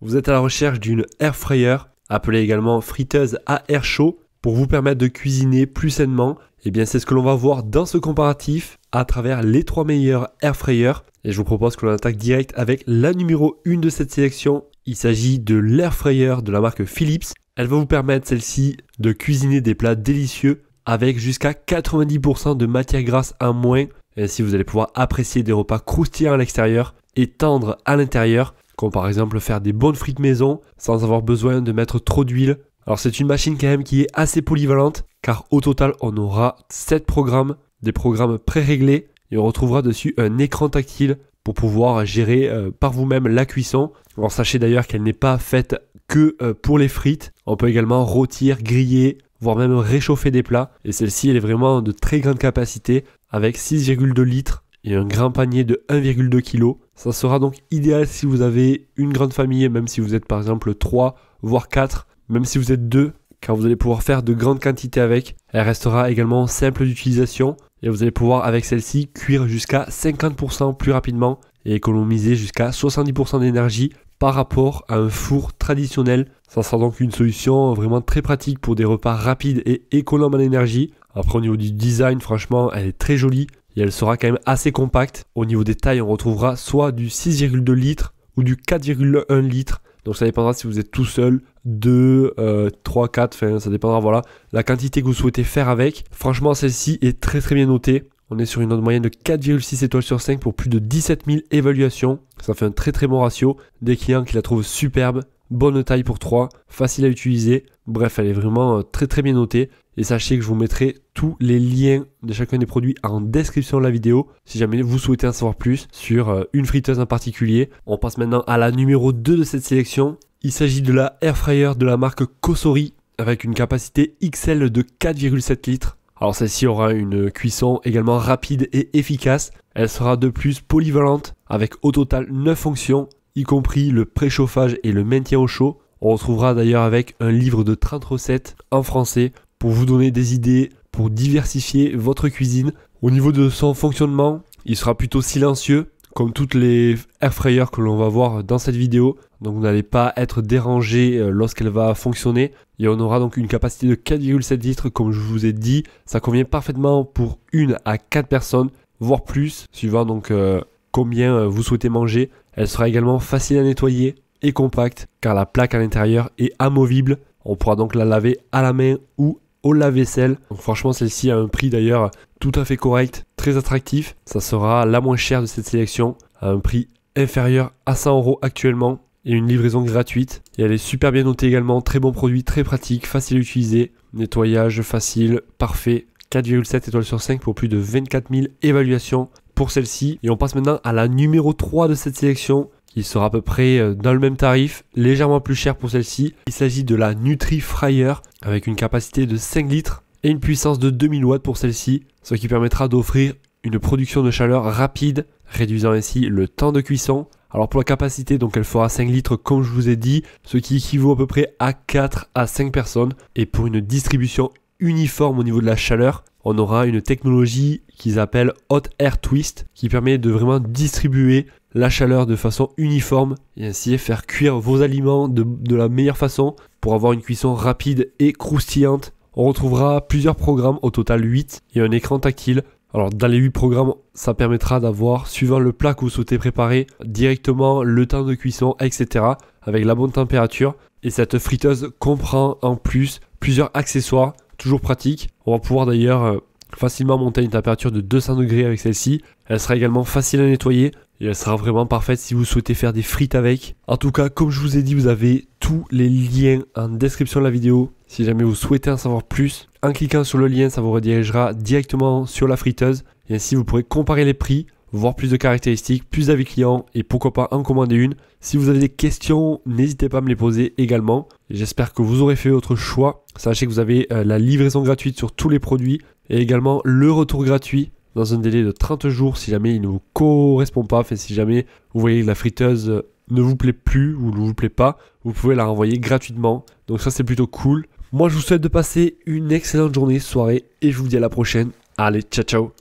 Vous êtes à la recherche d'une air fryer, appelée également friteuse à air chaud, pour vous permettre de cuisiner plus sainement Eh bien, c'est ce que l'on va voir dans ce comparatif à travers les trois meilleurs air fryers. Et je vous propose que l'on attaque direct avec la numéro 1 de cette sélection. Il s'agit de l'air fryer de la marque Philips. Elle va vous permettre, celle-ci, de cuisiner des plats délicieux avec jusqu'à 90% de matière grasse en moins. Ainsi, vous allez pouvoir apprécier des repas croustillants à l'extérieur et tendres à l'intérieur comme par exemple faire des bonnes frites maison sans avoir besoin de mettre trop d'huile. Alors c'est une machine quand même qui est assez polyvalente car au total on aura 7 programmes, des programmes pré-réglés et on retrouvera dessus un écran tactile pour pouvoir gérer euh, par vous-même la cuisson. Alors sachez d'ailleurs qu'elle n'est pas faite que euh, pour les frites, on peut également rôtir, griller, voire même réchauffer des plats et celle-ci elle est vraiment de très grande capacité avec 6,2 litres et un grand panier de 1,2 kg ça sera donc idéal si vous avez une grande famille, même si vous êtes par exemple 3, voire 4, même si vous êtes 2, car vous allez pouvoir faire de grandes quantités avec. Elle restera également simple d'utilisation et vous allez pouvoir avec celle-ci cuire jusqu'à 50% plus rapidement et économiser jusqu'à 70% d'énergie par rapport à un four traditionnel. Ça sera donc une solution vraiment très pratique pour des repas rapides et économes en énergie. Après au niveau du design, franchement, elle est très jolie et elle sera quand même assez compacte. Au niveau des tailles, on retrouvera soit du 6,2 litres ou du 4,1 litres. Donc ça dépendra si vous êtes tout seul, 2, 3, 4, enfin ça dépendra, voilà, la quantité que vous souhaitez faire avec. Franchement, celle-ci est très très bien notée. On est sur une note moyenne de 4,6 étoiles sur 5 pour plus de 17 000 évaluations. Ça fait un très très bon ratio. Des clients qui la trouvent superbe bonne taille pour 3, facile à utiliser. Bref, elle est vraiment euh, très très bien notée. Et sachez que je vous mettrai tous les liens de chacun des produits en description de la vidéo si jamais vous souhaitez en savoir plus sur euh, une friteuse en particulier. On passe maintenant à la numéro 2 de cette sélection. Il s'agit de la air fryer de la marque Kosori avec une capacité XL de 4,7 litres. Alors celle-ci aura une cuisson également rapide et efficace. Elle sera de plus polyvalente avec au total 9 fonctions y compris le préchauffage et le maintien au chaud. On retrouvera d'ailleurs avec un livre de 30 recettes en français pour vous donner des idées pour diversifier votre cuisine. Au niveau de son fonctionnement, il sera plutôt silencieux comme toutes les air fryers que l'on va voir dans cette vidéo. Donc vous n'allez pas être dérangé euh, lorsqu'elle va fonctionner. Et on aura donc une capacité de 4,7 litres comme je vous ai dit. Ça convient parfaitement pour une à quatre personnes, voire plus, suivant donc euh, combien euh, vous souhaitez manger. Elle sera également facile à nettoyer et compacte car la plaque à l'intérieur est amovible. On pourra donc la laver à la main ou au lave-vaisselle. franchement celle-ci a un prix d'ailleurs tout à fait correct, très attractif. Ça sera la moins chère de cette sélection à un prix inférieur à 100 euros actuellement et une livraison gratuite. Et elle est super bien notée également, très bon produit, très pratique, facile à utiliser, nettoyage facile, parfait. 4,7 étoiles sur 5 pour plus de 24 000 évaluations celle-ci. Et on passe maintenant à la numéro 3 de cette sélection qui sera à peu près euh, dans le même tarif, légèrement plus cher pour celle-ci. Il s'agit de la Nutri Fryer avec une capacité de 5 litres et une puissance de 2000 watts pour celle-ci, ce qui permettra d'offrir une production de chaleur rapide, réduisant ainsi le temps de cuisson. Alors pour la capacité, donc elle fera 5 litres comme je vous ai dit, ce qui équivaut à peu près à 4 à 5 personnes, et pour une distribution uniforme au niveau de la chaleur, on aura une technologie qu'ils appellent Hot Air Twist qui permet de vraiment distribuer la chaleur de façon uniforme et ainsi faire cuire vos aliments de, la meilleure façon pour avoir une cuisson rapide et croustillante. On retrouvera plusieurs programmes, au total 8, et un écran tactile alors dans les 8 programmes, ça permettra d'avoir, suivant le plat que vous souhaitez préparer, directement le temps de cuisson, etc. avec la bonne température. Et cette friteuse comprend en plus plusieurs accessoires toujours pratique. On va pouvoir d'ailleurs euh, facilement monter une température de 200 degrés avec celle-ci. Elle sera également facile à nettoyer et elle sera vraiment parfaite si vous souhaitez faire des frites avec. En tout cas, comme je vous ai dit, vous avez tous les liens en description de la vidéo. Si jamais vous souhaitez en savoir plus, en cliquant sur le lien, ça vous redirigera directement sur la friteuse et ainsi vous pourrez comparer les prix voir plus de caractéristiques, plus d'avis clients et pourquoi pas en commander une. Si vous avez des questions, n'hésitez pas à me les poser également. J'espère que vous aurez fait votre choix. Sachez que vous avez euh, la livraison gratuite sur tous les produits et également le retour gratuit dans un délai de 30 jours si jamais il ne vous correspond pas, fait si jamais vous voyez que la friteuse euh, ne vous plaît plus ou ne vous plaît pas, vous pouvez la renvoyer gratuitement. Donc ça c'est plutôt cool. Moi je vous souhaite de passer une excellente journée, soirée et je vous dis à la prochaine. Allez, ciao ciao